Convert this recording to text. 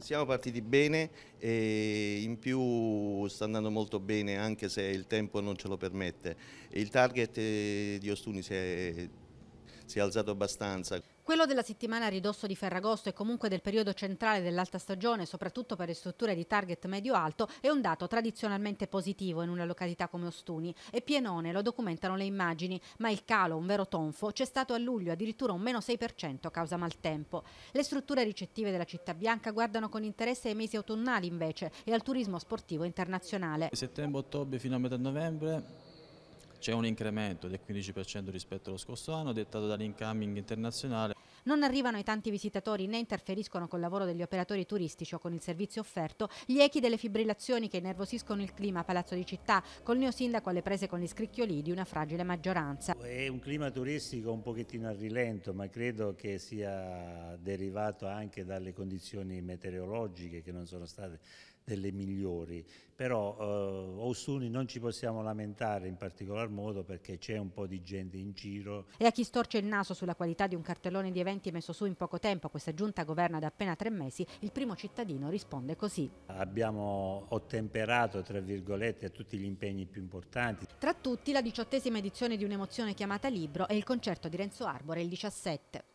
Siamo partiti bene e in più sta andando molto bene anche se il tempo non ce lo permette. Il target eh, di Ostuni si è si è alzato abbastanza. Quello della settimana a ridosso di Ferragosto e comunque del periodo centrale dell'alta stagione, soprattutto per le strutture di target medio-alto, è un dato tradizionalmente positivo in una località come Ostuni. E Pienone lo documentano le immagini, ma il calo, un vero tonfo, c'è stato a luglio addirittura un meno 6% a causa maltempo. Le strutture ricettive della città bianca guardano con interesse ai mesi autunnali invece e al turismo sportivo internazionale. Settembre-ottobre fino a metà novembre c'è un incremento del 15% rispetto allo scorso anno dettato dall'incoming internazionale non arrivano i tanti visitatori né interferiscono col lavoro degli operatori turistici o con il servizio offerto, gli echi delle fibrillazioni che innervosiscono il clima a Palazzo di Città, col neosindaco alle prese con gli scricchioli di una fragile maggioranza. È un clima turistico un pochettino a rilento, ma credo che sia derivato anche dalle condizioni meteorologiche che non sono state delle migliori, però eh, Ostuni non ci possiamo lamentare in particolar modo perché c'è un po' di gente in giro. E a chi storce il naso sulla qualità di un cartellone di evento interventi messo su in poco tempo, questa giunta governa da appena tre mesi, il primo cittadino risponde così. Abbiamo ottemperato, tra virgolette, a tutti gli impegni più importanti. Tra tutti la diciottesima edizione di un'emozione chiamata Libro e il concerto di Renzo Arbore il 17.